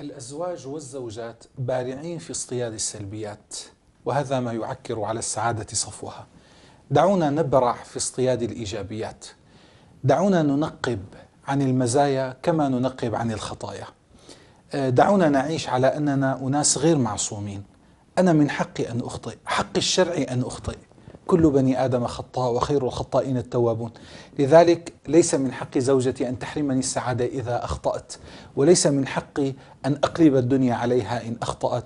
الأزواج والزوجات بارعين في اصطياد السلبيات وهذا ما يعكر على السعادة صفوها دعونا نبرع في اصطياد الإيجابيات دعونا ننقب عن المزايا كما ننقب عن الخطايا آه، دعونا نعيش على أننا أناس غير معصومين أنا من حقي أن أخطئ حقي الشرعي أن أخطئ كل بني آدم خطاء وخير الخطائين التوابون لذلك ليس من حق زوجتي أن تحرمني السعادة إذا أخطأت وليس من حقي أن أقلب الدنيا عليها إن أخطأت